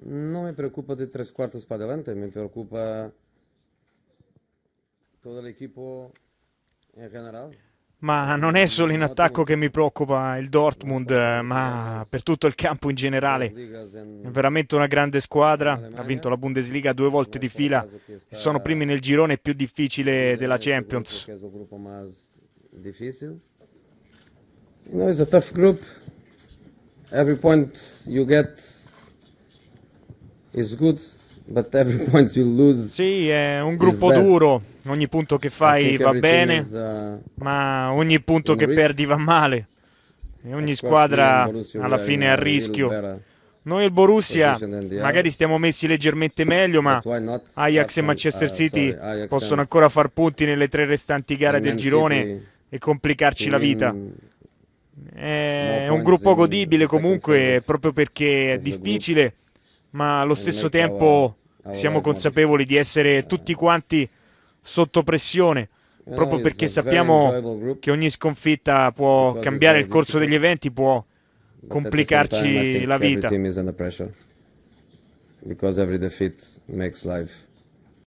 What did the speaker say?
No me preocupa de tres cuartos para adelante, me preocupa todo el equipo en general. Ma non è solo in attacco che mi preoccupa il Dortmund, ma per tutto il campo in generale. È veramente una grande squadra, ha vinto la Bundesliga due volte di fila e sono primi nel girone più difficile della Champions. You know, it's a tough group. Every point you get is good, but every point you lose. Sì, è un gruppo duro. Ogni punto che fai va bene, is, uh, ma ogni punto che risk. perdi va male. E ogni of squadra alla fine è a rischio. Noi il Borussia magari stiamo messi leggermente meglio, ma Ajax e Manchester uh, City uh, sorry, possono ancora far punti nelle tre restanti gare del girone City e complicarci la vita. È un gruppo godibile comunque proprio perché è difficile ma allo stesso tempo siamo consapevoli di essere tutti quanti sotto pressione eh, proprio perché sappiamo che ogni sconfitta può cambiare il corso degli eventi, può complicarci la vita. Because every defeat makes life